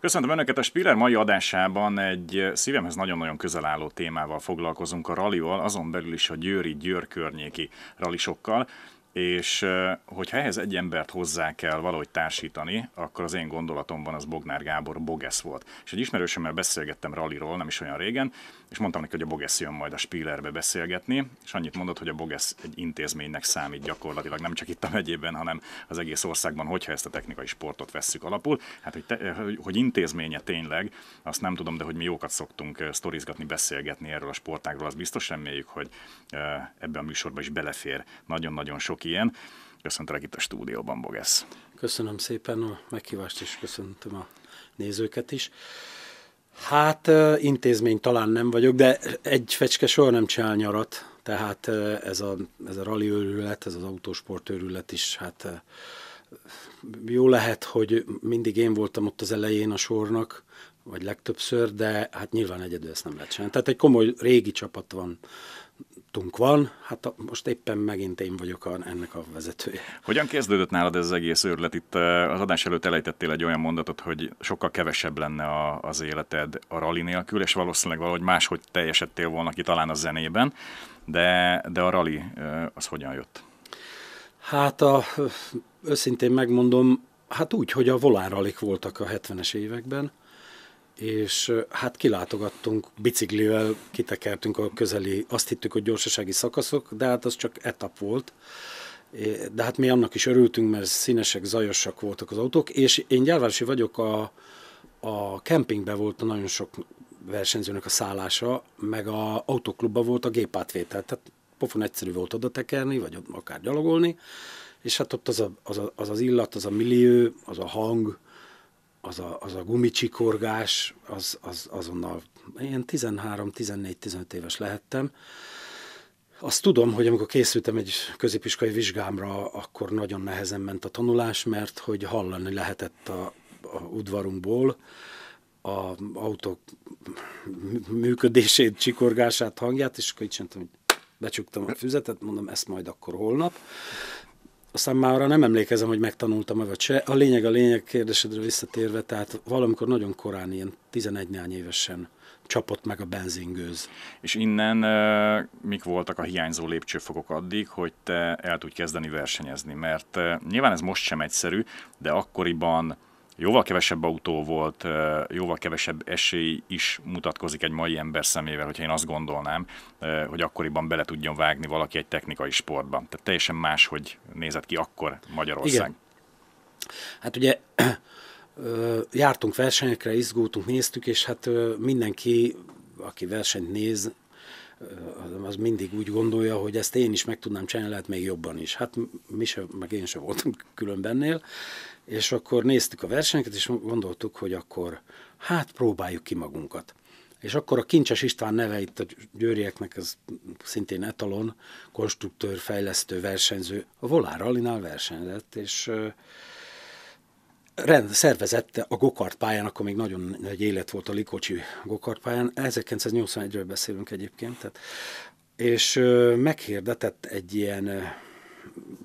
Köszöntöm Önöket a Spiller mai adásában egy szívemhez nagyon-nagyon közel álló témával foglalkozunk a rallyval, azon belül is a győri győr környéki ralisokkal és hogyha ehhez egy embert hozzá kell valahogy társítani, akkor az én gondolatomban az Bognár Gábor Bogesz volt. És egy ismerősömmel beszélgettem ralliról nem is olyan régen, és mondtam neki, hogy a Bogesz jön majd a Spielerbe beszélgetni, és annyit mondott, hogy a Bogesz egy intézménynek számít gyakorlatilag, nem csak itt a megyében, hanem az egész országban, hogyha ezt a technikai sportot vesszük alapul. Hát, hogy, te, hogy intézménye tényleg, azt nem tudom, de hogy mi jókat szoktunk sztorizgatni, beszélgetni erről a sportágról, az biztos reméljük, hogy ebben a műsorba is belefér nagyon-nagyon sok ilyen. Köszöntelek itt a stúdióban, Bogesz. Köszönöm szépen a meghívást, és köszöntöm a nézőket is. Hát intézmény talán nem vagyok, de egy fecske soha nem csinál nyarat, tehát ez a, ez a rally őrület, ez az autósport őrület is, hát jó lehet, hogy mindig én voltam ott az elején a sornak, vagy legtöbbször, de hát nyilván egyedül ezt nem lehet csinálni. Tehát egy komoly régi csapat van mögöttünk van, hát a, most éppen megint én vagyok a, ennek a vezetője. Hogyan kezdődött nálad ez az egész őrlet? Itt eh, az adás előtt elejtettél egy olyan mondatot, hogy sokkal kevesebb lenne a, az életed a rali nélkül, és valószínűleg valahogy máshogy teljesedtél volna ki talán a zenében, de, de a rali eh, az hogyan jött? Hát a, őszintén megmondom, hát úgy, hogy a volánralik voltak a 70-es években, és hát kilátogattunk, biciklivel kitekertünk a közeli, azt hittük, hogy gyorsasági szakaszok, de hát az csak etap volt. De hát mi annak is örültünk, mert színesek, zajosak voltak az autók, és én gyárvárosi vagyok, a, a kempingben volt a nagyon sok versenyzőnek a szállása, meg a autóklubban volt a gépátvétel, tehát pofon egyszerű volt oda tekerni, vagy akár gyalogolni, és hát ott az a, az, a, az, az illat, az a millió, az a hang, az a, az a gumicsikorgás, az, az azonnal, én 13-14-15 éves lehettem, azt tudom, hogy amikor készültem egy középiskolai vizsgámra, akkor nagyon nehezen ment a tanulás, mert hogy hallani lehetett a, a udvarunkból a autók működését, csikorgását, hangját, és akkor így csináltam, hogy becsuktam a füzetet, mondom, ezt majd akkor holnap aztán már nem emlékezem, hogy megtanultam-e vagy se. A lényeg a lényeg kérdésedre visszatérve, tehát valamikor nagyon korán, ilyen 11 néhány évesen csapott meg a benzingőz. És innen uh, mik voltak a hiányzó lépcsőfokok addig, hogy te el tudj kezdeni versenyezni? Mert uh, nyilván ez most sem egyszerű, de akkoriban jóval kevesebb autó volt, jóval kevesebb esély is mutatkozik egy mai ember szemével, hogyha én azt gondolnám, hogy akkoriban bele tudjon vágni valaki egy technikai sportba. Tehát teljesen más, hogy nézett ki akkor Magyarország. Igen. Hát ugye jártunk versenyekre, izgultunk, néztük, és hát mindenki, aki versenyt néz, az mindig úgy gondolja, hogy ezt én is meg tudnám csinálni, lehet még jobban is. Hát mi sem meg én sem voltam különbennél, és akkor néztük a versenyeket, és gondoltuk, hogy akkor hát próbáljuk ki magunkat. És akkor a Kincses István neve itt a győrieknek, ez szintén etalon, konstruktőr, fejlesztő, versenyző, a Volár Alinál versenyzett, és rend, szervezette a gokart pályán, akkor még nagyon nagy élet volt a Likocsi gokart pályán, 1981-ről beszélünk egyébként, tehát, és meghirdetett egy ilyen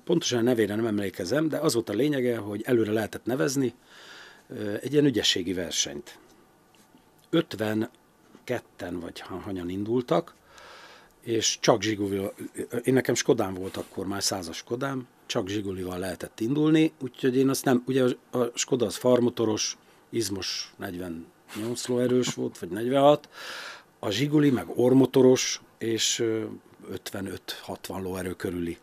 pontosan a nevére nem emlékezem, de az volt a lényege, hogy előre lehetett nevezni egy ilyen ügyességi versenyt. 52-en vagy hanyan indultak, és csak Zsigulival, én nekem Skodám volt akkor, már százas Skodám, csak Zsigulival lehetett indulni, úgyhogy én azt nem, ugye a Skoda az farmotoros, izmos 48 lóerős volt, vagy 46, a Zsiguli meg ormotoros, és 55-60 lóerő körüli.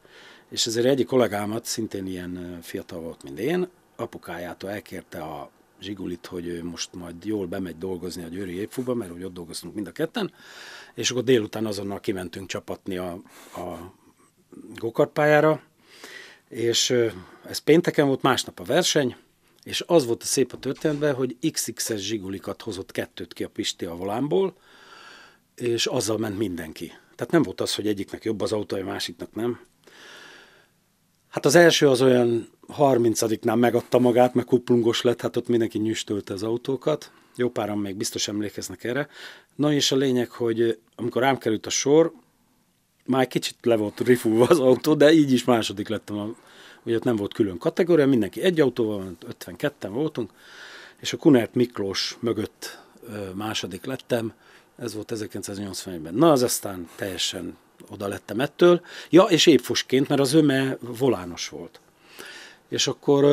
És ezért egyik kollégámat, szintén ilyen fiatal volt, mint én, apukájától elkérte a Zsigulit, hogy ő most majd jól bemegy dolgozni a Győri Épfúba, mert hogy ott dolgoztunk mind a ketten, és akkor délután azonnal kimentünk csapatni a, a gokartpályára, és ez pénteken volt, másnap a verseny, és az volt a szép a történetben, hogy XXS Zsigulikat hozott kettőt ki a Pisti a volánból, és azzal ment mindenki. Tehát nem volt az, hogy egyiknek jobb az autó, a másiknak nem. Hát az első az olyan 30-nál megadta magát, meg kuplungos lett, hát ott mindenki nyüstölte az autókat. Jó páran még biztos emlékeznek erre. Na és a lényeg, hogy eh, amikor rám került a sor, már kicsit le volt rifúva az autó, de így is második lettem. A, ugye ott nem volt külön kategória, mindenki egy autóval, 52-en voltunk, és a Kunert Miklós mögött eh, második lettem, ez volt 1981-ben. Na, az aztán teljesen oda lettem ettől. Ja, és épfusként, mert az öme volános volt. És akkor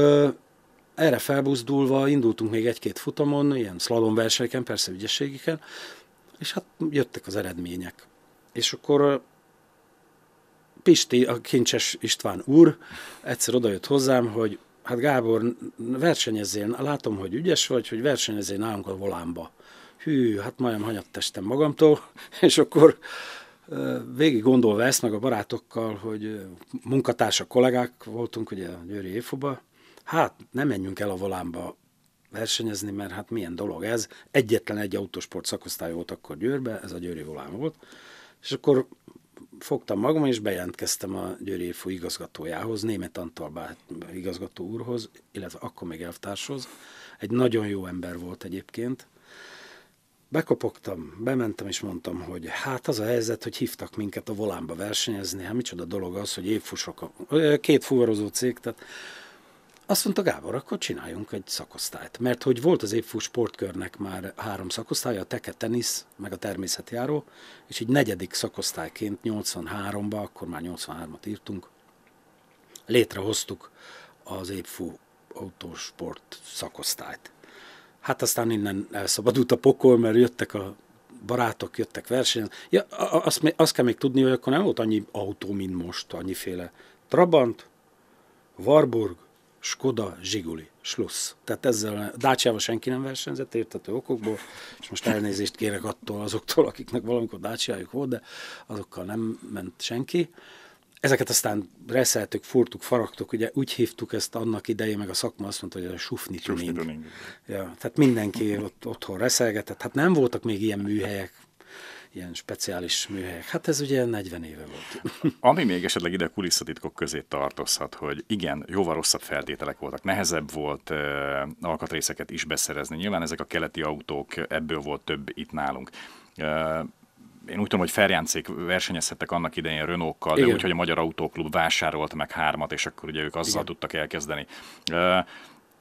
erre felbuzdulva indultunk még egy-két futamon, ilyen szlalomversenyeken, persze ügyességeken, és hát jöttek az eredmények. És akkor Pisti, a kincses István úr egyszer odajött hozzám, hogy hát Gábor, versenyezzél, látom, hogy ügyes vagy, hogy versenyezzél nálunk a volánba. Hű, hát majdnem hanyatt testem magamtól, és akkor végig gondolva ezt meg a barátokkal, hogy munkatársak, kollégák voltunk ugye a Győri Éfoba, hát nem menjünk el a volánba versenyezni, mert hát milyen dolog ez. Egyetlen egy autósport szakosztály volt akkor Győrbe, ez a Győri volán volt, és akkor fogtam magam, és bejelentkeztem a Győri Éfó igazgatójához, német Antal igazgató úrhoz, illetve akkor még elvtárshoz. Egy nagyon jó ember volt egyébként, Bekopogtam, bementem és mondtam, hogy hát az a helyzet, hogy hívtak minket a volánba versenyezni, hát micsoda dolog az, hogy évfusok, két fuvarozó cég, tehát azt mondta Gábor, akkor csináljunk egy szakosztályt. Mert hogy volt az évfú sportkörnek már három szakosztálya, a teke tenisz, meg a természetjáró, és így negyedik szakosztályként 83-ba, akkor már 83-at írtunk, létrehoztuk az évfú autósport szakosztályt. Hát aztán innen elszabadult a pokol, mert jöttek a barátok, jöttek versenyen. Ja, azt, azt kell még tudni, hogy akkor nem volt annyi autó, mint most, annyiféle. Trabant, Warburg, Skoda, Zsiguli, Schluss. Tehát ezzel Dácsiával senki nem versenyzett értető okokból, és most elnézést kérek attól azoktól, akiknek valamikor Dácsiájuk volt, de azokkal nem ment senki. Ezeket aztán reszeltük, furtuk, faragtuk, ugye úgy hívtuk ezt annak idején, meg a szakma azt mondta, hogy ez a sufni tuning. Ja, tehát mindenki ott, otthon reszelgetett, hát nem voltak még ilyen műhelyek, ilyen speciális műhelyek. Hát ez ugye 40 éve volt. Ami még esetleg ide kulisszatitkok közé tartozhat, hogy igen, jóval rosszabb feltételek voltak, nehezebb volt e, alkatrészeket is beszerezni. Nyilván ezek a keleti autók, ebből volt több itt nálunk. E, én úgy tudom, hogy Ferjáncék versenyezhettek annak idején Renault-kal, de úgy, hogy a Magyar Autóklub vásárolt meg hármat, és akkor ugye ők azzal Igen. tudtak elkezdeni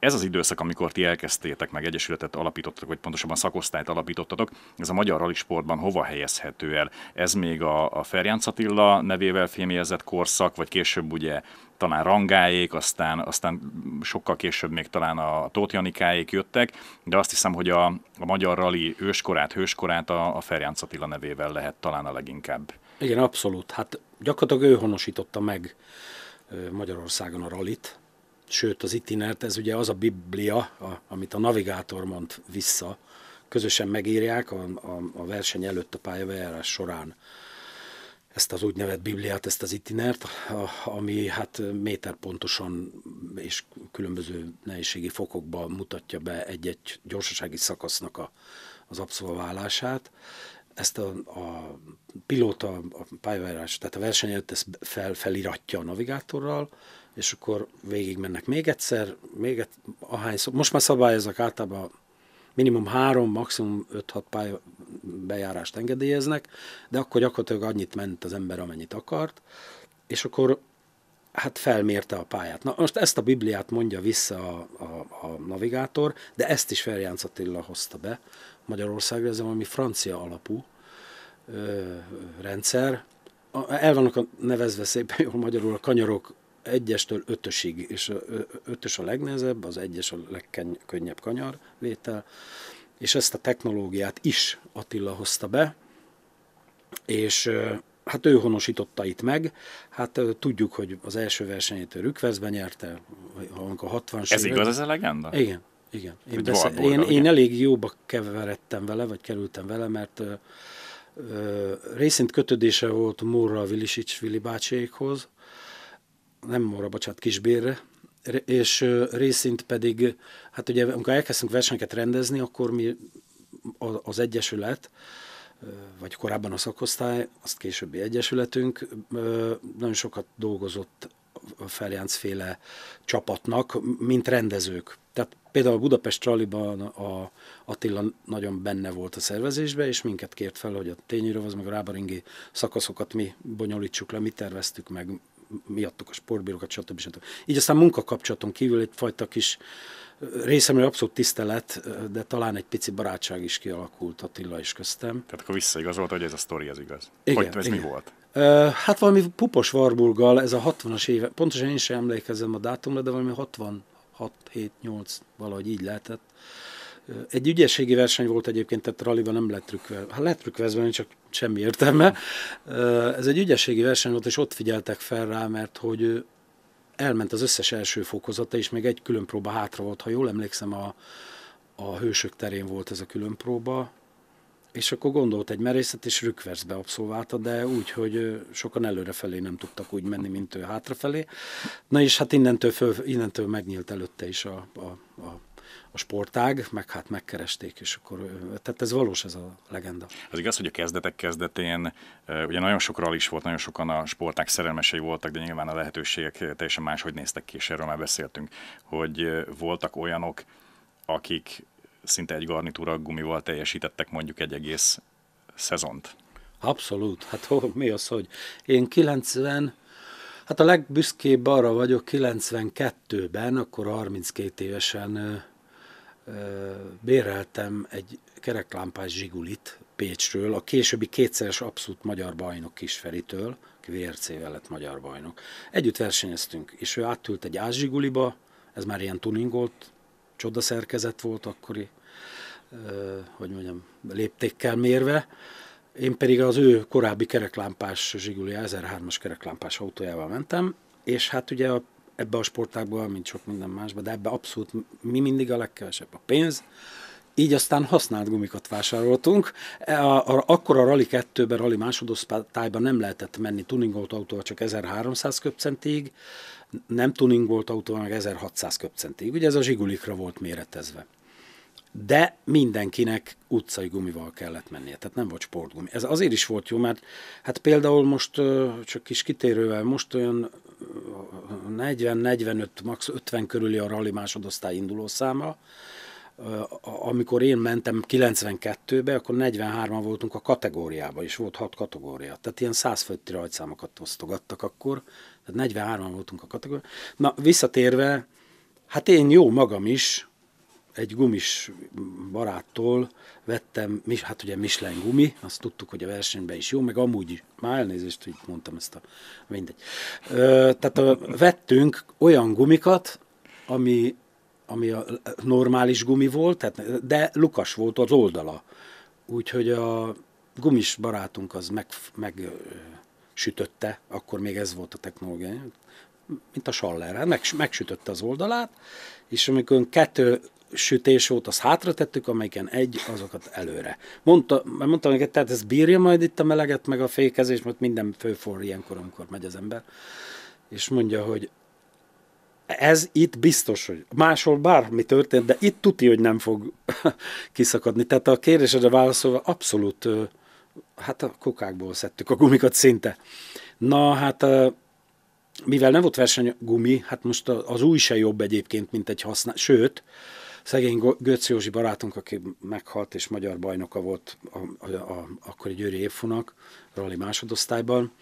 ez az időszak, amikor ti elkezdtétek meg egyesületet alapítottatok, vagy pontosabban szakosztályt alapítottatok, ez a magyar rally sportban hova helyezhető el? Ez még a, a Ferjánc Attila nevével fémjezett korszak, vagy később ugye talán rangáék, aztán, aztán sokkal később még talán a Tóth Janikáék jöttek, de azt hiszem, hogy a, a magyar rali őskorát, hőskorát a, a Ferjánc Attila nevével lehet talán a leginkább. Igen, abszolút. Hát gyakorlatilag ő honosította meg Magyarországon a rallit, sőt az itinert, ez ugye az a biblia, a, amit a navigátor mond vissza, közösen megírják a, a, a verseny előtt a pályavejárás során ezt az úgynevezett Bibliát, ezt az itinert, ami hát méterpontosan és különböző nehézségi fokokban mutatja be egy-egy gyorsasági szakasznak a, az abszolválását. Ezt a, a pilóta, a pályavárás, tehát a verseny előtt ezt fel, feliratja a navigátorral, és akkor végig mennek még egyszer, még egy, ahány szó, most már szabályozak általában minimum három, maximum öt hat pálya bejárást engedélyeznek, de akkor gyakorlatilag annyit ment az ember, amennyit akart, és akkor hát felmérte a pályát. Na most ezt a Bibliát mondja vissza a, a, a navigátor, de ezt is Ferjánc Attila hozta be Magyarországra, ez valami francia alapú ö, rendszer. El vannak a nevezve szépen jól magyarul a kanyarok egyestől ötösig, és a, ötös a legnehezebb, az egyes a legkönnyebb kanyarvétel, és ezt a technológiát is Attila hozta be, és hát ő honosította itt meg. Hát tudjuk, hogy az első versenyét Rükveszben nyerte, a 60 Ez igaz, ez a legenda? Igen, igen. Én, beszél, én, én elég jóba keveredtem vele, vagy kerültem vele, mert ö, ö, részint kötődése volt Móra Vilisics Vili bácsékhoz, nem Mora, bocsánat, Kisbérre, és részint pedig, hát ugye amikor elkezdtünk versenyeket rendezni, akkor mi az Egyesület, vagy korábban a szakosztály, azt későbbi Egyesületünk nagyon sokat dolgozott a Feljánc féle csapatnak, mint rendezők. Tehát például a Budapest Ralliban a Attila nagyon benne volt a szervezésbe, és minket kért fel, hogy a tényőröv, az meg a rábaringi szakaszokat mi bonyolítsuk le, mi terveztük meg, miattuk a sportbírókat, stb. stb. Így aztán munkakapcsolaton kívül egyfajta kis részemre abszolút tisztelet, de talán egy pici barátság is kialakult Attila is köztem. Tehát akkor visszaigazolta, hogy ez a sztori az igaz. Igen, hogy ez igen. mi volt? Hát valami pupos varburgal, ez a 60-as éve, pontosan én sem emlékezem a dátumra, de valami 66, 7, 8, valahogy így lehetett. Egy ügyességi verseny volt egyébként, tehát raliban nem lett trükkve. Hát lett trükkvezve, csak semmi értelme. Ez egy ügyességi verseny volt, és ott figyeltek fel rá, mert hogy elment az összes első fokozata, és még egy külön próba hátra volt, ha jól emlékszem, a, a hősök terén volt ez a külön próba, és akkor gondolt egy merészet, és rükverszbe abszolválta, de úgy, hogy sokan előrefelé nem tudtak úgy menni, mint ő hátrafelé. Na és hát innentől, föl, innentől megnyílt előtte is a, a, a a sportág, meg hát megkeresték, és akkor, tehát ez valós ez a legenda. Az igaz, hogy a kezdetek kezdetén ugye nagyon sok is volt, nagyon sokan a sportág szerelmesei voltak, de nyilván a lehetőségek teljesen máshogy néztek ki, és erről már beszéltünk, hogy voltak olyanok, akik szinte egy garnitúra gumival teljesítettek mondjuk egy egész szezont. Abszolút, hát ó, mi az, hogy én 90, hát a legbüszkébb arra vagyok 92-ben, akkor 32 évesen béreltem egy kereklámpás zsigulit Pécsről, a későbbi kétszeres abszolút magyar bajnok Kisferitől, aki VRC-vel lett magyar bajnok. Együtt versenyeztünk, és ő átült egy ázsiguliba, ez már ilyen tuningolt, csodaszerkezet volt akkori, hogy mondjam, léptékkel mérve, én pedig az ő korábbi kereklámpás Zsiguli 1003-as kereklámpás autójával mentem, és hát ugye a ebbe a sportágban, mint sok minden másban, de ebbe abszolút mi mindig a legkevesebb a pénz, így aztán használt gumikat vásároltunk. E, a, a, akkor a Rally 2-ben, Rally másodosztályban nem lehetett menni tuningolt autóval csak 1300 köpcentig, nem tuningolt autóval meg 1600 köpcentig. Ugye ez a zsigulikra volt méretezve. De mindenkinek utcai gumival kellett mennie, tehát nem volt sportgumi. Ez azért is volt jó, mert hát például most, csak kis kitérővel, most olyan 40-45, max. 50 körüli a rally másodosztály száma. Amikor én mentem 92-be, akkor 43-an voltunk a kategóriába, és volt 6 kategória. Tehát ilyen 100 fölötti rajtszámokat osztogattak akkor, tehát 43-an voltunk a kategóriában. Na, visszatérve, hát én jó magam is, egy gumis baráttól vettem, hát ugye Michelin gumi, azt tudtuk, hogy a versenyben is jó, meg amúgy, már elnézést, hogy mondtam ezt a, mindegy. Ö, tehát a, vettünk olyan gumikat, ami, ami a normális gumi volt, tehát, de lukas volt az oldala. Úgyhogy a gumis barátunk az meg, meg sütötte, akkor még ez volt a technológia, mint a Schaller, meg, megsütötte az oldalát, és amikor kettő sütés volt, azt hátra tettük, amelyiken egy, azokat előre. Mondta, mondtam neked, tehát ez bírja majd itt a meleget, meg a fékezés, mert minden főforr ilyenkor, amikor megy az ember. És mondja, hogy ez itt biztos, hogy máshol bármi történt, de itt tuti, hogy nem fog kiszakadni. Tehát a kérdésedre válaszolva abszolút, hát a kokákból szedtük a gumikat szinte. Na, hát mivel nem volt verseny gumi, hát most az új se jobb egyébként, mint egy használ, sőt, szegény Götz Józsi barátunk, aki meghalt és magyar bajnoka volt a, a, a, akkori Győri évfunak, rally másodosztályban,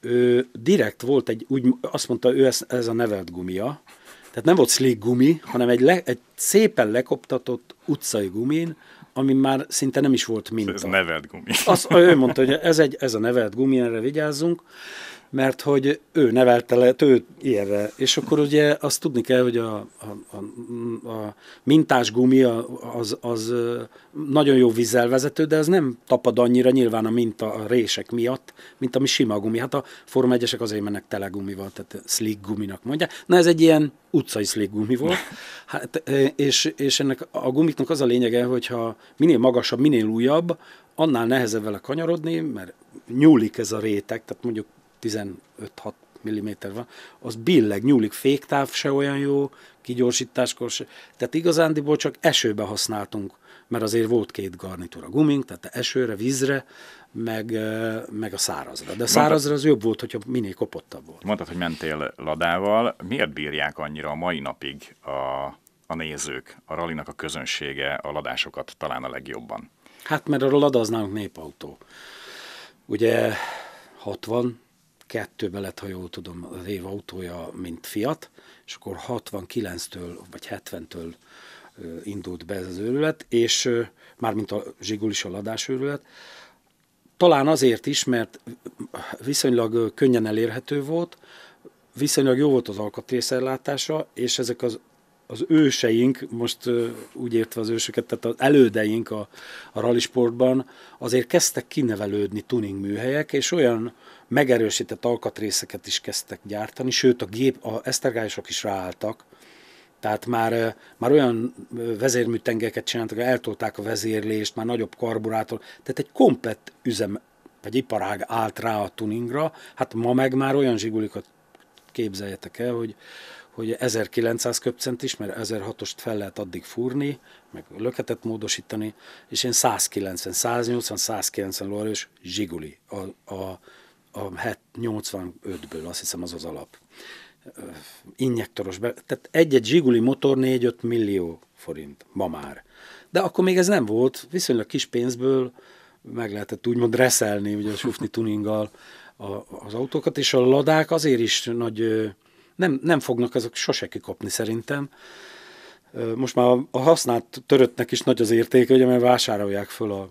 ő direkt volt egy, úgy, azt mondta, ő ez, ez a nevelt gumia, tehát nem volt slick gumi, hanem egy, le, egy szépen lekoptatott utcai gumin, ami már szinte nem is volt minta. Ez nevelt gumi. Azt, ő mondta, hogy ez, egy, ez a nevelt gumi, erre vigyázzunk mert hogy ő nevelte le, ő ilyenre. És akkor ugye azt tudni kell, hogy a, a, a, a mintás gumi az, az nagyon jó vízzel vezető, de az nem tapad annyira nyilván a minta a rések miatt, mint ami sima gumi. Hát a Forma 1 azért mennek tele gumival, tehát slick guminak mondja. Na ez egy ilyen utcai slick gumi volt. Hát, és, és ennek a gumiknak az a lényege, hogyha minél magasabb, minél újabb, annál nehezebb vele kanyarodni, mert nyúlik ez a réteg, tehát mondjuk 15-6 mm van, az billeg, nyúlik, féktáv se olyan jó, kigyorsításkor se. Tehát igazándiból csak esőbe használtunk, mert azért volt két garnitúra gumink, tehát esőre, vízre, meg, meg a szárazra. De a szárazra az jobb volt, hogyha minél kopottabb volt. Mondtad, hogy mentél ladával. Miért bírják annyira a mai napig a, a nézők, a ralinak a közönsége a ladásokat talán a legjobban? Hát mert a lada az nálunk népautó. Ugye 60 kettőbe lett, ha jól tudom, az év autója, mint Fiat, és akkor 69-től vagy 70-től indult be ez az őrület, és mármint a Zsigul is a ladás őrület. Talán azért is, mert viszonylag könnyen elérhető volt, viszonylag jó volt az alkatrészellátása, és ezek az az őseink, most úgy értve az ősöket, tehát az elődeink a, a rallisportban, azért kezdtek kinevelődni tuning műhelyek, és olyan megerősített alkatrészeket is kezdtek gyártani, sőt a gép, a esztergályosok is ráálltak, tehát már, már olyan vezérműtengeket csináltak, hogy eltolták a vezérlést, már nagyobb karburátor, tehát egy komplet üzem vagy iparág állt rá a tuningra, hát ma meg már olyan zsigulikat képzeljetek el, hogy, hogy 1900 köpcent is, mert 1006-ost fel lehet addig fúrni, meg löketet módosítani, és én 190, 180, 190 lóerős zsiguli a, a a 85-ből, azt hiszem az az alap. Injektoros, be, tehát egy-egy Zsiguli motor 4-5 millió forint ma már. De akkor még ez nem volt, viszonylag kis pénzből meg lehetett úgymond reszelni, ugye a sufni tuninggal a, az autókat, és a ladák azért is nagy, nem, nem fognak azok sose kikapni szerintem, most már a használt töröttnek is nagy az értéke, ugye, mert vásárolják föl, a,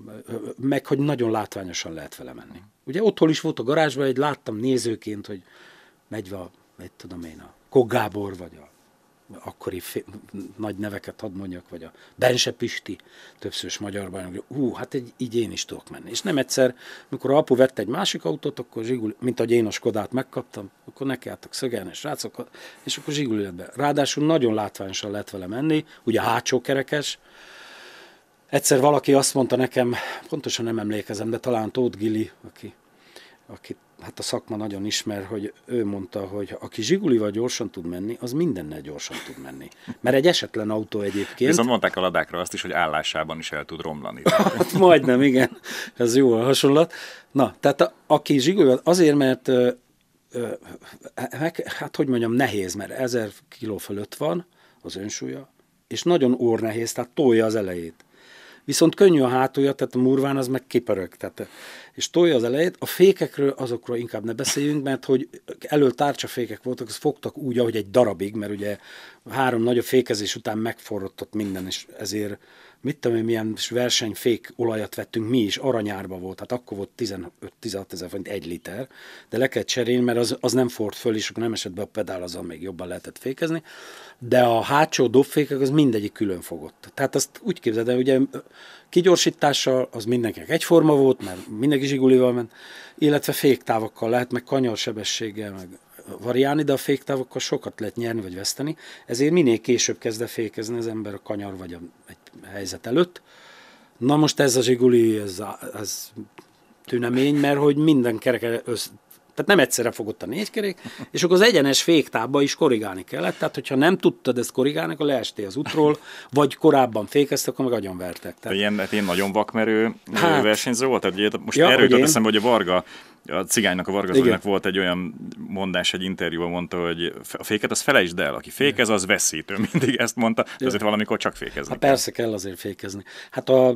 meg hogy nagyon látványosan lehet vele menni. Ugye otthon is volt a garázsban, egy láttam nézőként, hogy megy a, tudom én, a Kogábor vagy a akkori fél, nagy neveket hadd mondjak, vagy a Bense Pisti, többszörös magyar bajnok, hú, hát egy, így én is tudok menni. És nem egyszer, mikor a apu vett egy másik autót, akkor zsigul, mint ahogy én a Skodát megkaptam, akkor nekiálltak szögelni, srácok, és akkor zsigul jött be. Ráadásul nagyon látványosan lett vele menni, ugye hátsó kerekes, Egyszer valaki azt mondta nekem, pontosan nem emlékezem, de talán Tóth Gili, aki akit hát a szakma nagyon ismer, hogy ő mondta, hogy aki zsigulival gyorsan tud menni, az mindennel gyorsan tud menni. Mert egy esetlen autó egyébként... Viszont mondták a ladákra azt is, hogy állásában is el tud romlani. Majdnem, igen. Ez jó a hasonlat. Na, tehát a, aki zsigulival, azért, mert ö, ö, meg, hát hogy mondjam, nehéz, mert ezer kiló fölött van az önsúlya, és nagyon nehéz, tehát tolja az elejét. Viszont könnyű a hátulja, tehát a murván az meg kipörög. Tehát és tolja az elejét. A fékekről azokról inkább ne beszéljünk, mert hogy elő tárcsafékek voltak, az fogtak úgy, ahogy egy darabig, mert ugye három nagyobb fékezés után megforrottott minden, és ezért mit tudom én, milyen versenyfék olajat vettünk mi is, aranyárba volt, hát akkor volt 15-16 ezer forint egy liter, de le kellett cserélni, mert az, az nem ford föl, és akkor nem esett be a pedál, azon még jobban lehetett fékezni, de a hátsó dobfékek az mindegyik külön fogott. Tehát azt úgy képzeld el, ugye kigyorsítással, az mindenkinek egyforma volt, mert mindenki zsigulival ment, illetve féktávokkal lehet, meg kanyarsebességgel, meg variálni, de a féktávokkal sokat lehet nyerni vagy veszteni, ezért minél később kezd fékezni az ember a kanyar vagy a, egy helyzet előtt. Na most ez a zsiguli, ez, ez tünemény, mert hogy minden kereke tehát nem egyszerre fogott a négy kerék, és akkor az egyenes féktába is korrigálni kellett. Tehát, hogyha nem tudtad ezt korrigálni, akkor leestél az útról, vagy korábban fékeztek, akkor meg agyonvertek. Tehát... Ilyen, hát én nagyon vakmerő hát, versenyző volt. Tehát ugye most ja, erőt jutott eszembe, hogy a Varga a cigánynak, a vargazónak volt egy olyan mondás, egy interjúban mondta, hogy a féket az felejtsd el, aki fékez, az veszítő, mindig ezt mondta, de azért valamikor csak fékezni. Hát persze kell azért fékezni. Hát a, a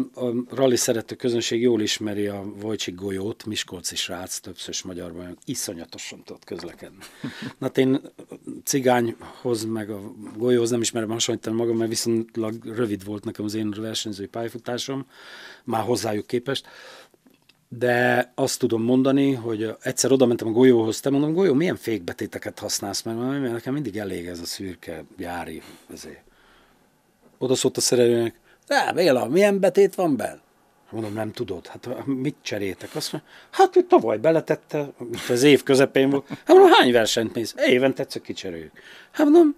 rally szerető közönség jól ismeri a Vojcsik golyót, Miskolci srác, többször magyar bajnok, iszonyatosan tudott közlekedni. Na hát én cigányhoz, meg a golyóhoz nem ismerem hasonlítani magam, mert viszonylag rövid volt nekem az én versenyzői pályafutásom, már hozzájuk képest de azt tudom mondani, hogy egyszer oda mentem a golyóhoz, te mondom, golyó, milyen fékbetéteket használsz, mert nekem mindig elég ez a szürke gyári, ezért. Oda szólt a szerelőnek, de Béla, milyen betét van benne? Mondom, nem tudod, hát mit cserétek? Azt mondja, hát ő tavaly beletette, az év közepén volt. Hát mondom, hány versenyt néz? Éven tetszik, kicseréljük. Hát mondom,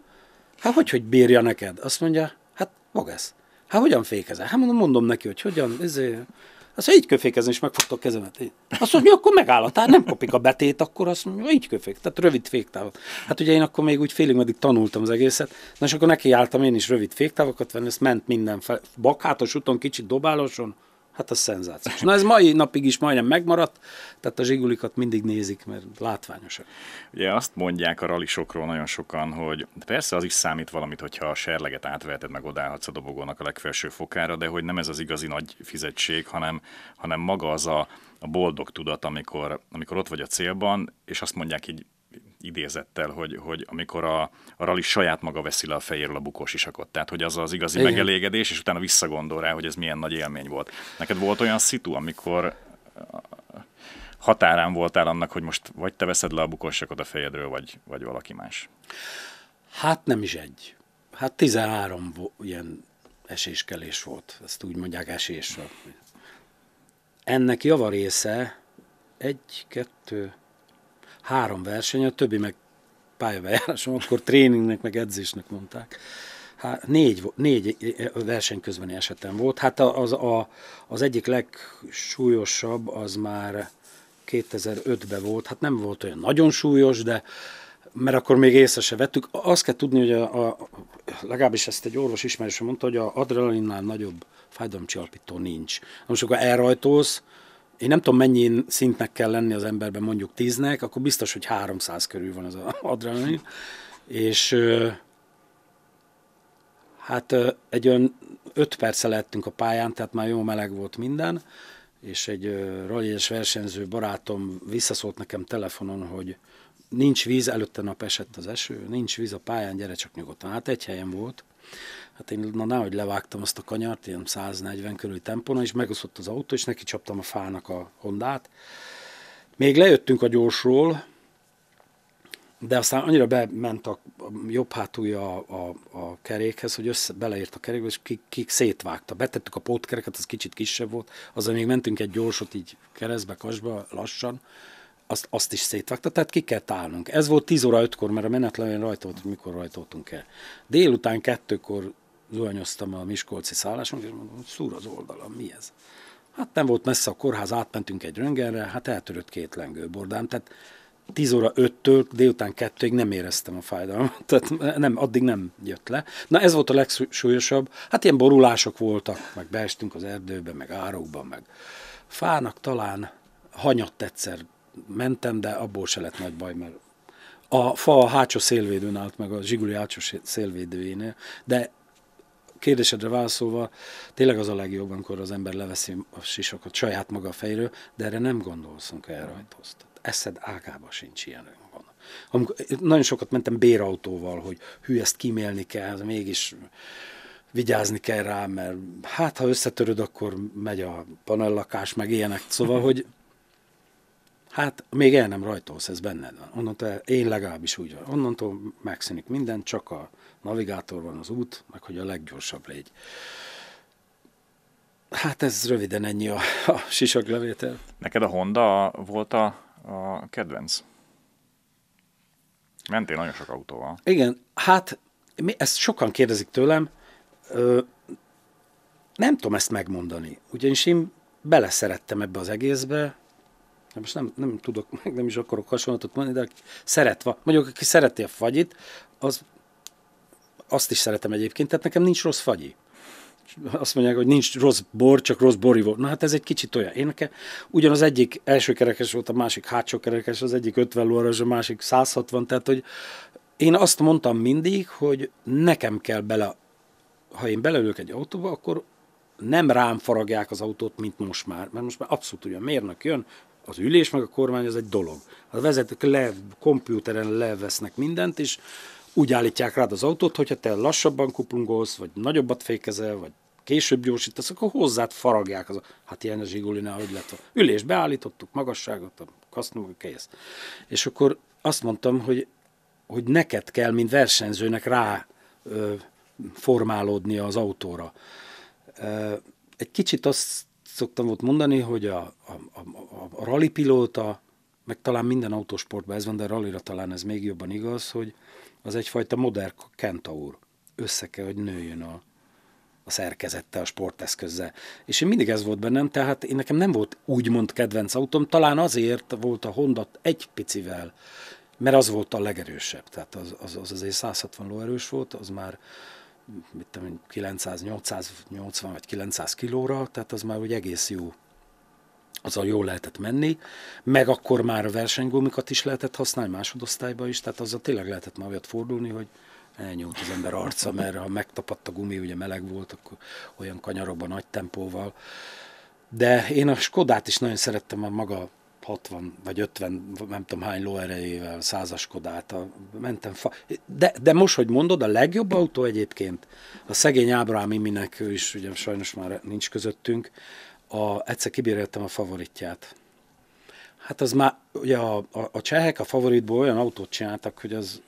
hát hogy, hogy bírja neked? Azt mondja, hát ez. Hát hogyan fékezel? Hát mondom, mondom neki, hogy hogyan, ezért azt mondja, így köfékezni, és megfogta a kezemet. Így. Azt mondja, akkor megáll a tár, nem kopik a betét, akkor azt mondja, így köfék, tehát rövid féktáv. Hát ugye én akkor még úgy félig meddig tanultam az egészet, na és akkor neki álltam én is rövid féktávokat venni, ezt ment minden fel, bakátos úton, kicsit dobáloson, Hát a szenzációs. Na ez mai napig is majdnem megmaradt, tehát a zsigulikat mindig nézik, mert látványosak. Ugye azt mondják a ralisokról nagyon sokan, hogy persze az is számít valamit, hogyha a serleget átveheted, meg odállhatsz a dobogónak a legfelső fokára, de hogy nem ez az igazi nagy fizetség, hanem, hanem maga az a, a boldog tudat, amikor, amikor ott vagy a célban, és azt mondják így idézettel, hogy, hogy amikor a, a rali saját maga veszi le a fejéről a bukós isakot. Tehát, hogy az az igazi Igen. megelégedés, és utána visszagondol rá, hogy ez milyen nagy élmény volt. Neked volt olyan szitu, amikor határán voltál annak, hogy most vagy te veszed le a bukósakot a fejedről, vagy, vagy valaki más? Hát nem is egy. Hát 13 ilyen eséskelés volt. Ezt úgy mondják esésről. Ennek java része egy, kettő, három verseny, a többi meg pályabejárásom, akkor tréningnek, meg edzésnek mondták. Hát négy, négy e, e, verseny közbeni esetem volt. Hát az, a, az egyik legsúlyosabb az már 2005-ben volt. Hát nem volt olyan nagyon súlyos, de mert akkor még észre se vettük. Azt kell tudni, hogy a, a, legalábbis ezt egy orvos ismerősen mondta, hogy a adrenalinnál nagyobb fájdalomcsalpító nincs. most akkor elrajtolsz, én nem tudom, mennyi szintnek kell lenni az emberben, mondjuk tíznek, akkor biztos, hogy 300 körül van az adrenalin. És hát egy olyan 5 perce lettünk a pályán, tehát már jó meleg volt minden, és egy rallyes versenyző barátom visszaszólt nekem telefonon, hogy nincs víz, előtte nap esett az eső, nincs víz a pályán, gyere csak nyugodtan. Hát egy helyen volt, hát én na nehogy levágtam azt a kanyart, ilyen 140 körül tempóna, és megoszott az autó, és neki csaptam a fának a hondát. Még lejöttünk a gyorsról, de aztán annyira bement a, a jobb hátulja a, a, a kerékhez, hogy össze, beleért a kerékbe, és kik, kik szétvágta. Betettük a pótkereket, az kicsit kisebb volt, azzal még mentünk egy gyorsot így keresztbe, kasba, lassan, azt, azt is szétvágta, tehát ki kell állnunk. Ez volt 10 óra 5-kor, mert a menetlen rajta volt, mikor rajtoltunk el. Délután kettőkor zuhanyoztam a Miskolci szálláson, és mondom, hogy szúr az oldalam, mi ez? Hát nem volt messze a kórház, átmentünk egy röngenre, hát eltörött két lengőbordám, tehát 10 óra 5-től délután 2-ig nem éreztem a fájdalmat, tehát nem, addig nem jött le. Na ez volt a legsúlyosabb, hát ilyen borulások voltak, meg beestünk az erdőbe, meg árokba, meg fának talán hanyatt egyszer mentem, de abból se lett nagy baj, mert a fa a hátsó szélvédőn állt meg a zsiguli hátsó szélvédőjénél, de kérdésedre válaszolva, tényleg az a legjobb, amikor az ember leveszi a sisakot saját maga a fejről, de erre nem gondolszunk el rajtozt. Eszed ágába sincs ilyen van. Amikor, nagyon sokat mentem bérautóval, hogy hű, ezt kimélni kell, mégis vigyázni kell rá, mert hát ha összetöröd, akkor megy a panellakás, meg ilyenek. Szóval, hogy Hát még el nem rajtolsz, ez benned van. Onnantól én legalábbis úgy van. Onnantól megszűnik minden, csak a navigátor van az út, meg hogy a leggyorsabb légy. Hát ez röviden ennyi a, a sisaklevétel. Neked a Honda volt a, a kedvenc? Mentél nagyon sok autóval. Igen, hát mi, ezt sokan kérdezik tőlem, ö, nem tudom ezt megmondani, ugyanis én beleszerettem ebbe az egészbe, most nem, nem tudok, meg nem is akarok hasonlatot mondani, de aki szeret, mondjuk aki szereti a fagyit, az azt is szeretem egyébként, tehát nekem nincs rossz fagyi. Azt mondják, hogy nincs rossz bor, csak rossz borivó. Na hát ez egy kicsit olyan. Én nekem ugyanaz egyik első kerekes volt, a másik hátsó kerekes, az egyik 50 lóra, a másik 160, tehát hogy én azt mondtam mindig, hogy nekem kell bele, ha én beleülök egy autóba, akkor nem rám faragják az autót, mint most már, mert most már abszolút ugyan mérnök jön, az ülés meg a kormány az egy dolog. A vezetők le, kompjúteren levesznek mindent, és úgy állítják rád az autót, hogyha te lassabban kuplungolsz, vagy nagyobbat fékezel, vagy később gyorsítasz, akkor hozzád faragják. Az a, hát ilyen a zsigulina, hogy lett. Ülés beállítottuk, magasságot, a kasznunk, a kész. És akkor azt mondtam, hogy, hogy neked kell, mint versenyzőnek rá ö, formálódnia az autóra. Ö, egy kicsit azt szoktam ott mondani, hogy a, a, a, a rally pilóta, meg talán minden autósportban ez van, de rallyra rallira talán ez még jobban igaz, hogy az egyfajta modern kentaur. Össze kell, hogy nőjön a, a szerkezette, a sporteszközzel. És én mindig ez volt bennem, tehát én nekem nem volt úgymond kedvenc autóm, talán azért volt a Honda egy picivel, mert az volt a legerősebb, tehát az az, az azért 160 lóerős volt, az már mit tudom, 900, 880 vagy 900 kilóra, tehát az már úgy egész jó a jó lehetett menni, meg akkor már a versenygumikat is lehetett használni másodosztályba is, tehát azzal tényleg lehetett már olyat fordulni, hogy elnyúlt az ember arca, mert ha megtapadt a gumi, ugye meleg volt, akkor olyan kanyarokban nagy tempóval. De én a Skodát is nagyon szerettem a maga 60 vagy 50, nem tudom hány lóerejével, a, mentem fa. De, de most, hogy mondod, a legjobb autó egyébként, a szegény Ábrám Iminek, ő is ugye sajnos már nincs közöttünk, a, egyszer kibéreltem a favoritját. Hát az már, ugye a, a, a csehek a favoritból olyan autót csináltak, hogy az,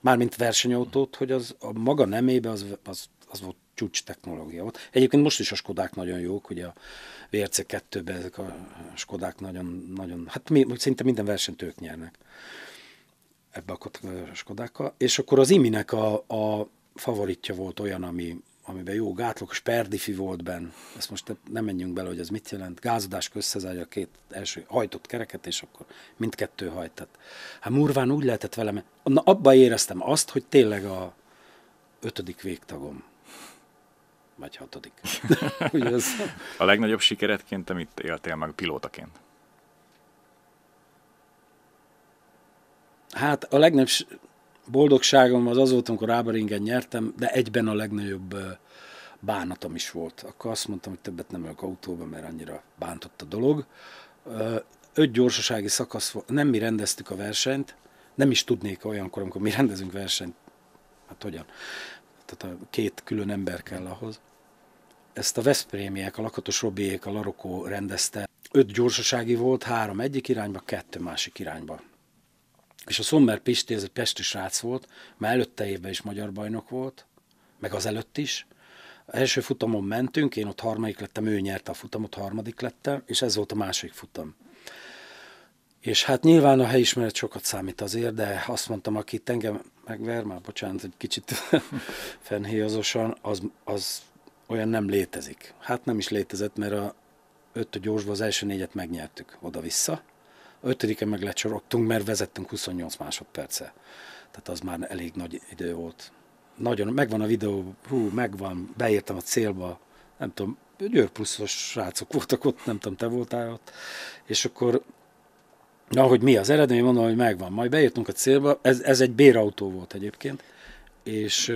mármint versenyautót, hogy az a maga nemébe az, az, az volt csúcs technológia volt. Egyébként most is a Skodák nagyon jók, ugye a VRC 2 ezek a Skodák nagyon, nagyon hát mi, szinte minden versenyt ők nyernek ebbe a Skodákkal. És akkor az Iminek a, a favoritja volt olyan, ami, amiben jó gátlok, sperdifi volt benne. Ezt most nem menjünk bele, hogy ez mit jelent. Gázadás összezárja a két első hajtott kereket, és akkor mindkettő hajtott. Hát Murván úgy lehetett velem, na abba éreztem azt, hogy tényleg a ötödik végtagom vagy hatodik. A legnagyobb sikeretként, amit éltél meg pilótaként? Hát a legnagyobb boldogságom az az volt, amikor Áberingen nyertem, de egyben a legnagyobb bánatom is volt. Akkor azt mondtam, hogy többet nem ülök autóba, mert annyira bántott a dolog. Öt gyorsasági szakasz volt, nem mi rendeztük a versenyt, nem is tudnék olyankor, amikor mi rendezünk versenyt, hát hogyan? Tehát a két külön ember kell ahhoz. Ezt a Veszprémiek, a Lakatos Robiék, a Larokó rendezte. Öt gyorsasági volt, három egyik irányba, kettő másik irányba. És a Sommer Pisti, ez egy pesti srác volt, már előtte évben is magyar bajnok volt, meg az előtt is. A első futamon mentünk, én ott harmadik lettem, ő nyerte a futamot, harmadik lettem, és ez volt a második futam. És hát nyilván a helyismeret sokat számít azért, de azt mondtam, aki engem megver, már bocsánat, egy kicsit fennhéjazosan, az, az olyan nem létezik. Hát nem is létezett, mert a öt gyorsban az első négyet megnyertük oda-vissza. A ötödiken meg lecsorogtunk, mert vezettünk 28 másodperce. Tehát az már elég nagy idő volt. Nagyon, megvan a videó, hú, megvan, beírtam a célba, nem tudom, Győr pluszos srácok voltak ott, nem tudom, te voltál ott, és akkor Na, hogy mi az eredmény, mondom, hogy megvan. Majd bejöttünk a célba, ez, ez egy bérautó volt egyébként, és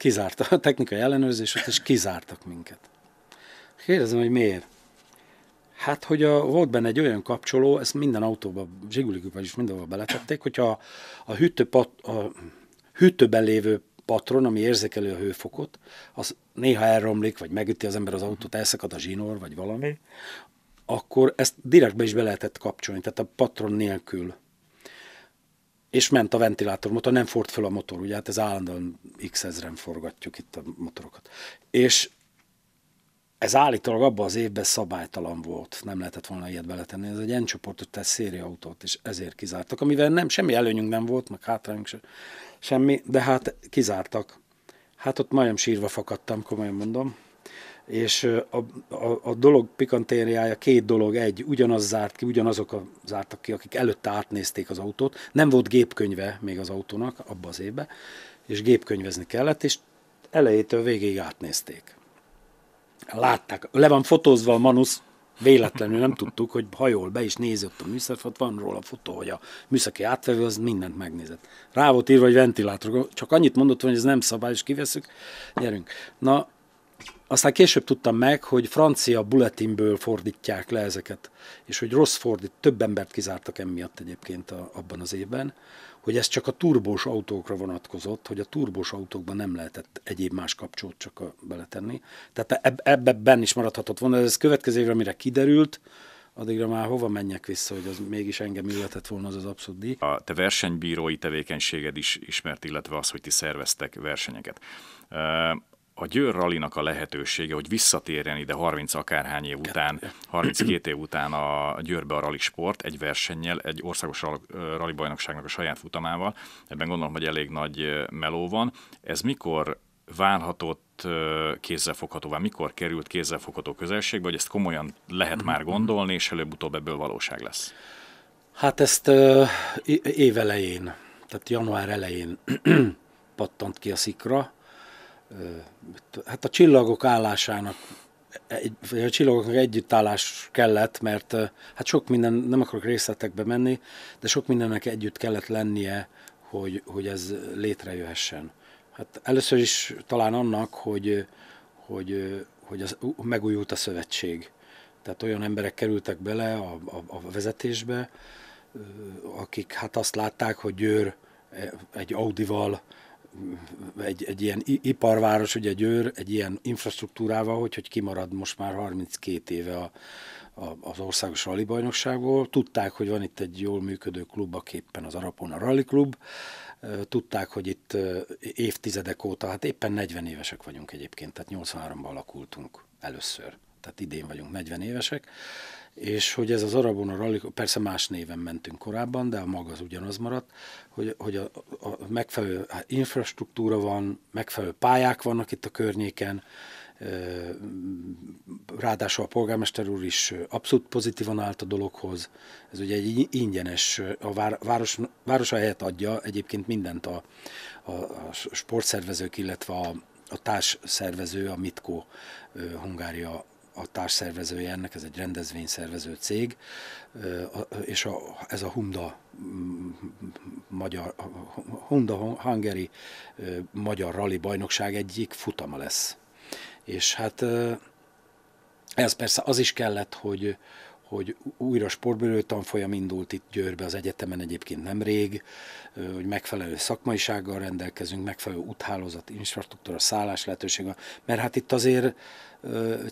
kizárta a technikai ellenőrzés, és kizártak minket. Kérdezem, hogy miért? Hát, hogy a, volt benne egy olyan kapcsoló, ezt minden autóban zsigulikükben is mindenhol beletették, hogyha a, a, hűtő pat, a hűtőben lévő patron, ami érzékelő a hőfokot, az néha elromlik, vagy megüti az ember az autót, elszakad a zsinór, vagy valami, akkor ezt direkt be is be lehetett kapcsolni, tehát a patron nélkül és ment a motor, nem ford fel a motor, ugye hát ez állandóan x ezeren forgatjuk itt a motorokat. És ez állítólag abban az évben szabálytalan volt, nem lehetett volna ilyet beletenni. Ez egy N-csoportot tesz széria autót, és ezért kizártak, amivel nem, semmi előnyünk nem volt, meg hátrányunk se, semmi, de hát kizártak. Hát ott majdnem sírva fakadtam, komolyan mondom és a, a, a dolog pikantériája két dolog, egy, ugyanaz zárt ki, ugyanazok a, zártak ki, akik előtte átnézték az autót, nem volt gépkönyve még az autónak abba az évben, és gépkönyvezni kellett, és elejétől végig átnézték. Látták, le van fotózva a manusz, véletlenül nem tudtuk, hogy hajol be, és nézett a műszerfot, van róla fotó, hogy a műszaki átvevő az mindent megnézett. Rá volt írva, hogy ventilátor, csak annyit mondott, hogy ez nem szabályos, kiveszük, gyerünk. Na, aztán később tudtam meg, hogy francia bulletinből fordítják le ezeket, és hogy rossz fordít, több embert kizártak emiatt egyébként a, abban az évben, hogy ez csak a turbós autókra vonatkozott, hogy a turbós autókban nem lehetett egyéb más kapcsolót csak a, beletenni. Tehát eb, ebben is maradhatott volna, ez következő évre, mire kiderült, addigra már hova menjek vissza, hogy az mégis engem illetett volna az az abszolút díj. A te versenybírói tevékenységed is ismert, illetve az, hogy ti szerveztek versenyeket a Győr Rallinak a lehetősége, hogy visszatérjen ide 30 akárhány év után, 32 év után a Győrbe a rally sport egy versennyel, egy országos rally bajnokságnak a saját futamával, ebben gondolom, hogy elég nagy meló van. Ez mikor válhatott kézzelfoghatóvá, mikor került kézzelfogható közelségbe, hogy ezt komolyan lehet már mhm. gondolni, és előbb-utóbb ebből valóság lesz? Hát ezt ö, évelején, tehát január elején pattant ki a szikra, hát a csillagok állásának vagy a csillagoknak együttállás kellett, mert hát sok minden, nem akarok részletekbe menni, de sok mindennek együtt kellett lennie, hogy, hogy ez létrejöhessen. Hát először is talán annak, hogy, hogy, hogy az, megújult a szövetség. Tehát olyan emberek kerültek bele a, a, a vezetésbe, akik hát azt látták, hogy Győr e, egy Audival, egy, egy ilyen iparváros, ugye Győr, egy ilyen infrastruktúrával, hogy, hogy kimarad most már 32 éve a, a, az országos rally bajnokságból. Tudták, hogy van itt egy jól működő klub, aképpen éppen az Arapona Rally Klub. Tudták, hogy itt évtizedek óta, hát éppen 40 évesek vagyunk egyébként, tehát 83-ban alakultunk először. Tehát idén vagyunk 40 évesek és hogy ez az Arabona Rally, persze más néven mentünk korábban, de a maga az ugyanaz maradt, hogy, hogy a, a megfelelő hát infrastruktúra van, megfelelő pályák vannak itt a környéken, ráadásul a polgármester úr is abszolút pozitívan állt a dologhoz. Ez ugye egy ingyenes, a város, város a helyet adja egyébként mindent a, a, a sportszervezők, illetve a, a társszervező, a Mitko Hungária a társszervezője ennek, ez egy rendezvényszervező cég, és a, ez a hunda mm, magyar, hunda Hungary magyar rally bajnokság egyik futama lesz. És hát ez persze az is kellett, hogy, hogy újra sportbőrő tanfolyam indult itt Győrbe az egyetemen egyébként nemrég, hogy megfelelő szakmaisággal rendelkezünk, megfelelő úthálózat, infrastruktúra, szállás lehetősége, mert hát itt azért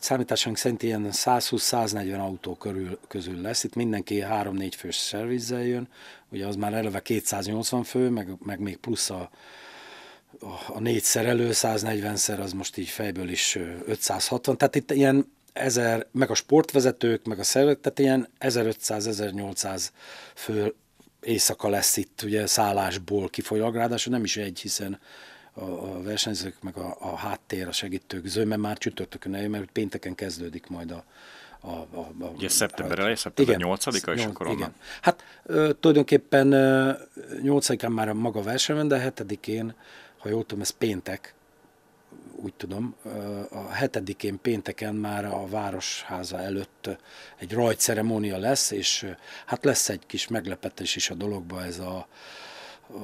számításunk szerint ilyen 120-140 autó körül, közül lesz, itt mindenki 3-4 fős szervizzel jön, ugye az már eleve 280 fő, meg, meg még plusz a, a négy szerelő, 140-szer az most így fejből is 560, tehát itt ilyen ezer, meg a sportvezetők, meg a szervezetek, tehát ilyen 1500-1800 fő éjszaka lesz itt ugye szállásból kifolyólag, ráadásul nem is egy, hiszen a, a versenyzők, meg a, a háttér, a segítők zöme már csütörtökön eljön, mert pénteken kezdődik majd a, a, a, a Ugye szeptember elején, szeptember igen, 8-a, és akkor onnan. Igen. Hát ö, tulajdonképpen ö, 8-án már a maga verseny de 7-én, ha jól tudom, ez péntek, úgy tudom, a hetedikén pénteken már a Városháza előtt egy rajtszeremónia lesz, és hát lesz egy kis meglepetés is a dologba, ez a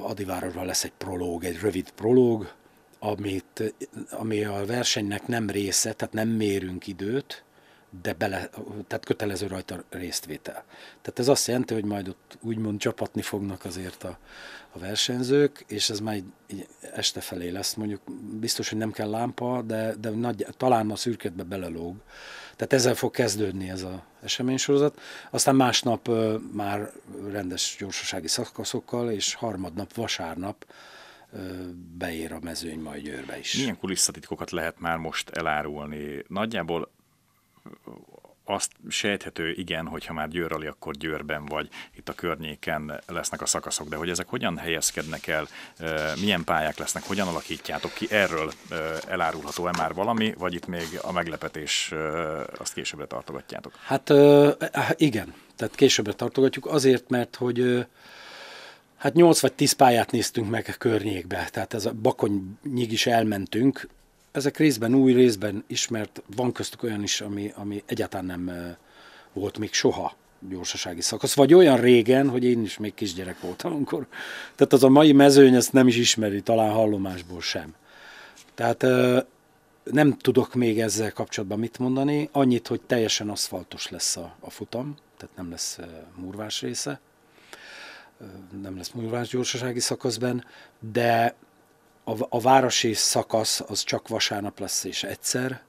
Adivárosban lesz egy prológ, egy rövid prológ, amit, ami a versenynek nem része, tehát nem mérünk időt, de bele, tehát kötelező rajta résztvétel. Tehát ez azt jelenti, hogy majd ott úgymond csapatni fognak azért a, a versenyzők, és ez már így, este felé lesz, mondjuk biztos, hogy nem kell lámpa, de, de nagy, talán a szürketbe belelóg. Tehát ezzel fog kezdődni ez az eseménysorozat. Aztán másnap már rendes gyorsasági szakaszokkal, és harmadnap, vasárnap beér a mezőny majd győrbe is. Milyen kulisszatitkokat lehet már most elárulni? Nagyjából azt sejthető, igen, hogyha már Győr alé, akkor Győrben vagy itt a környéken lesznek a szakaszok, de hogy ezek hogyan helyezkednek el, milyen pályák lesznek, hogyan alakítjátok ki, erről elárulható-e már valami, vagy itt még a meglepetés azt későbbre tartogatjátok? Hát igen, tehát későbbre tartogatjuk azért, mert hogy Hát 8 vagy 10 pályát néztünk meg a környékbe, tehát ez a Bakonyig is elmentünk, ezek részben új, részben ismert, van köztük olyan is, ami, ami egyáltalán nem volt még soha gyorsasági szakasz, vagy olyan régen, hogy én is még kisgyerek voltam, amikor. Tehát az a mai mezőny ezt nem is ismeri, talán hallomásból sem. Tehát nem tudok még ezzel kapcsolatban mit mondani, annyit, hogy teljesen aszfaltos lesz a, a futam, tehát nem lesz murvás része, nem lesz murvás gyorsasági szakaszben, de a, a városi szakasz az csak vasárnap lesz és egyszer,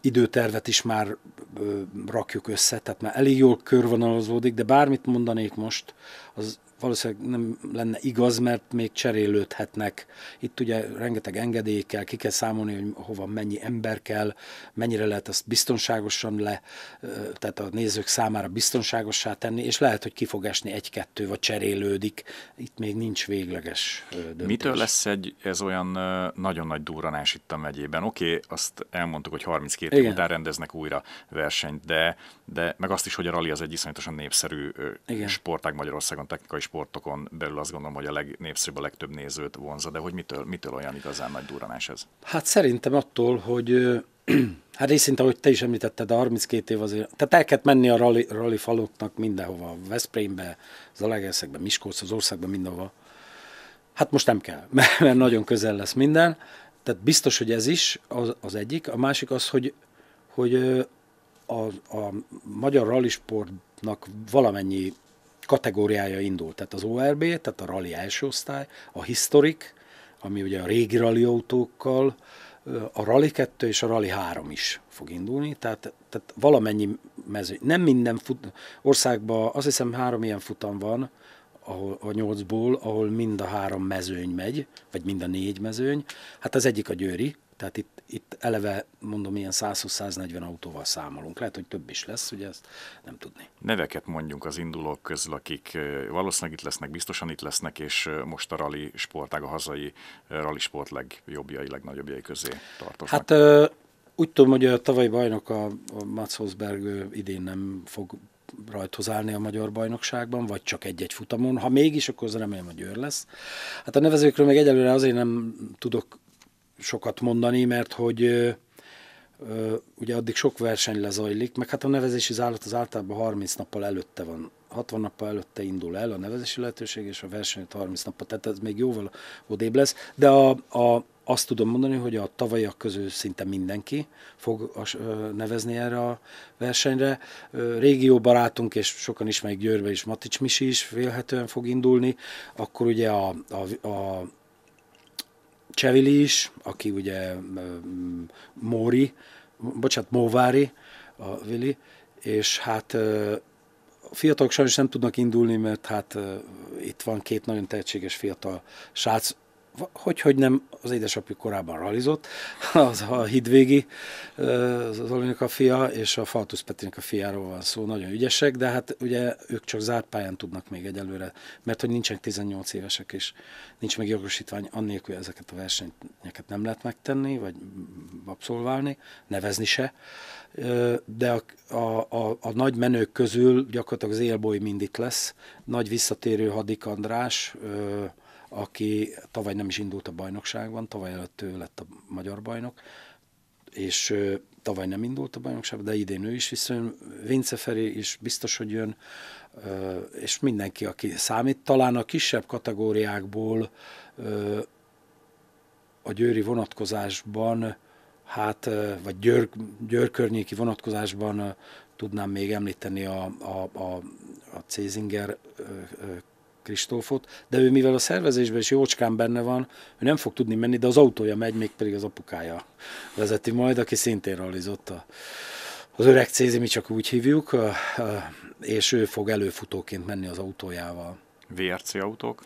időtervet is már ö, rakjuk össze, tehát már elég jól körvonalazódik, de bármit mondanék most, az valószínűleg nem lenne igaz, mert még cserélődhetnek. Itt ugye rengeteg engedély kell, ki kell számolni, hogy hova mennyi ember kell, mennyire lehet azt biztonságosan le, tehát a nézők számára biztonságossá tenni, és lehet, hogy ki fog esni egy-kettő, vagy cserélődik. Itt még nincs végleges döntés. Mitől lesz egy, ez olyan nagyon nagy durranás itt a megyében? Oké, okay, azt elmondtuk, hogy 32 Igen. után rendeznek újra versenyt, de, de meg azt is, hogy a rally az egy iszonyatosan népszerű Igen. sportág Magyarországon, technikai sport sportokon belül azt gondolom, hogy a legnépszerűbb, a legtöbb nézőt vonza, de hogy mitől, mitől olyan igazán nagy duranás ez? Hát szerintem attól, hogy hát részint, ahogy te is említetted, a 32 év azért, tehát el kellett menni a rally, rally faloknak mindenhova, Veszprémbe, Zalegerszegbe, Miskolc, az országban mindenhova. Hát most nem kell, mert nagyon közel lesz minden. Tehát biztos, hogy ez is az, az egyik. A másik az, hogy, hogy a, a magyar rallisportnak valamennyi kategóriája indult. Tehát az ORB, tehát a rally első osztály, a Historic, ami ugye a régi rally autókkal, a Rally 2 és a Rally 3 is fog indulni, tehát, tehát valamennyi mező. Nem minden fut, országban, azt hiszem három ilyen futam van, ahol, a nyolcból, ahol mind a három mezőny megy, vagy mind a négy mezőny. Hát az egyik a Győri, tehát itt itt eleve, mondom, ilyen 120-140 autóval számolunk. Lehet, hogy több is lesz, ugye ezt nem tudni. Neveket mondjunk az indulók közül, akik valószínűleg itt lesznek, biztosan itt lesznek, és most a rali sportág, a hazai rali sport legjobbjai, legnagyobbjai közé tartoznak. Hát úgy tudom, hogy a tavalyi bajnok a, Mats Hosberg idén nem fog rajthoz állni a magyar bajnokságban, vagy csak egy-egy futamon. Ha mégis, akkor az remélem, hogy őr lesz. Hát a nevezőkről még egyelőre azért nem tudok sokat mondani, mert hogy ugye addig sok verseny lezajlik, meg hát a nevezési zárat az általában 30 nappal előtte van. 60 nappal előtte indul el a nevezési lehetőség, és a verseny 30 nappal, tehát ez még jóval odébb lesz, de a, a, azt tudom mondani, hogy a tavalyak közül szinte mindenki fog nevezni erre a versenyre. Régió barátunk, és sokan ismerik Győrbe is, Matics Misi is félhetően fog indulni, akkor ugye a, a, a Csevili is, aki ugye Móri, bocsánat, Móvári, a Vili, és hát a fiatalok sajnos nem tudnak indulni, mert hát itt van két nagyon tehetséges fiatal srác, hogy, hogy nem, az édesapjuk korábban ralizott, az a hidvégi, az Olinak a fia, és a Faltusz Petinek a fiáról van szó, nagyon ügyesek, de hát ugye ők csak zárt pályán tudnak még egyelőre, mert hogy nincsenek 18 évesek, és nincs meg jogosítvány, annélkül ezeket a versenyeket nem lehet megtenni, vagy abszolválni, nevezni se, de a, a, a, a nagy menők közül gyakorlatilag az élboly mindig lesz, nagy visszatérő Hadik András, aki tavaly nem is indult a bajnokságban, tavaly előtt ő lett a magyar bajnok, és tavaly nem indult a bajnokságban, de idén ő is viszont Vince Feri is biztos, hogy jön, és mindenki, aki számít, talán a kisebb kategóriákból a győri vonatkozásban, hát, vagy győr, győr környéki vonatkozásban tudnám még említeni a, a, a, a Cézinger Kristófot, de ő mivel a szervezésben is jócskán benne van, ő nem fog tudni menni, de az autója megy, még pedig az apukája vezeti majd, aki szintén realizott a, az öreg Cézi, mi csak úgy hívjuk, és ő fog előfutóként menni az autójával. VRC autók?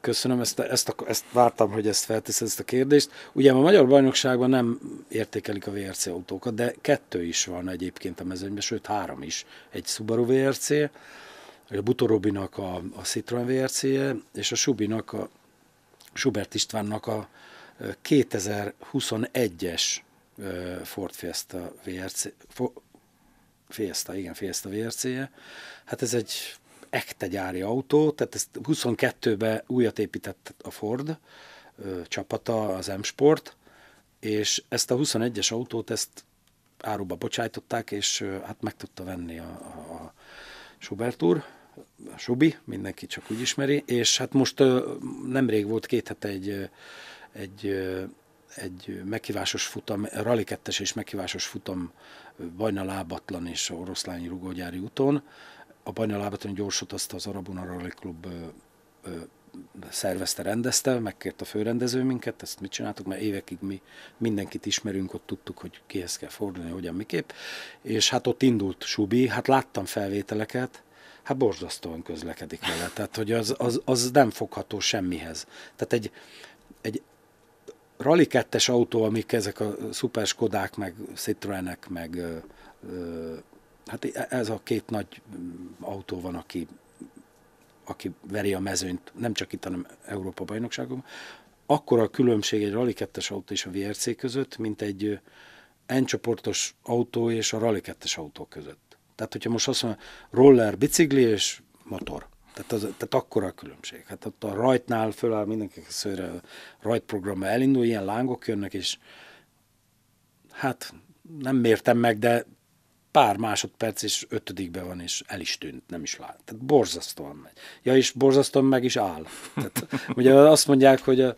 Köszönöm, ezt, ezt, a, ezt vártam, hogy ezt felteszed ezt a kérdést. Ugye a Magyar Bajnokságban nem értékelik a VRC autókat, de kettő is van egyébként a mezőnyben, sőt három is. Egy Subaru VRC, a Butorobinak a, a Citroen VRC-je, és a Subinak, a Schubert Istvánnak a 2021-es Ford Fiesta VRC, Fiesta, igen, Fiesta VRC-je. Hát ez egy ekte gyári autó, tehát ezt 22-ben újat épített a Ford ö, csapata, az M-Sport, és ezt a 21-es autót ezt áruba bocsájtották, és hát meg tudta venni a, a, a Schubert úr, Subi, mindenki csak úgy ismeri, és hát most nemrég volt két hete egy, egy, egy meghívásos futam, rally 2 és meghívásos futam Bajna Lábatlan és Oroszlányi Rugógyári úton. A Bajna Lábatlan gyorsot azt az Arabuna Rally Klub szervezte, rendezte, megkért a főrendező minket, ezt mit csináltuk, mert évekig mi mindenkit ismerünk, ott tudtuk, hogy kihez kell fordulni, hogyan, miképp. És hát ott indult Subi, hát láttam felvételeket, hát borzasztóan közlekedik vele. Tehát, hogy az, az, az nem fogható semmihez. Tehát egy, egy Rally 2 autó, amik ezek a szuper Skodák, meg Citroenek, meg ö, ö, hát ez a két nagy mm, autó van, aki, aki veri a mezőnyt, nem csak itt, hanem Európa bajnokságon. Akkor a különbség egy Rally 2 autó és a VRC között, mint egy N csoportos autó és a Rally 2 autó között. Tehát, hogyha most azt mondom, roller, bicikli és motor. Tehát, az, tehát akkora a különbség. Hát ott a rajtnál föláll mindenki, szőre a rajtprogramra elindul, ilyen lángok jönnek, és hát nem mértem meg, de pár másodperc és ötödikbe van, és el is tűnt, nem is lát. Tehát borzasztóan megy. Ja, és borzasztóan meg is áll. Tehát, ugye azt mondják, hogy a,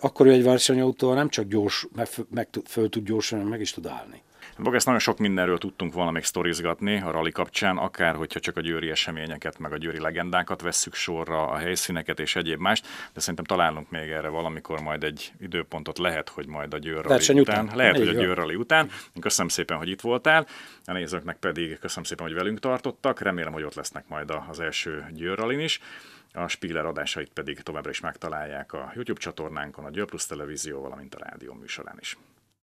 akkor egy versenyautó nem csak gyors, meg, meg föl tud gyorsan, meg is tud állni. Maga ezt nagyon sok mindenről tudtunk volna még sztorizgatni a rali kapcsán, akár hogyha csak a győri eseményeket, meg a győri legendákat vesszük sorra, a helyszíneket és egyéb mást, de szerintem találunk még erre valamikor majd egy időpontot, lehet, hogy majd a győr után. után. Lehet, Én hogy a győr után. Én köszönöm szépen, hogy itt voltál, a nézőknek pedig köszönöm szépen, hogy velünk tartottak, remélem, hogy ott lesznek majd az első győr is. A Spiller adásait pedig továbbra is megtalálják a YouTube csatornánkon, a Győr Plus Televízió, valamint a rádió műsorán is.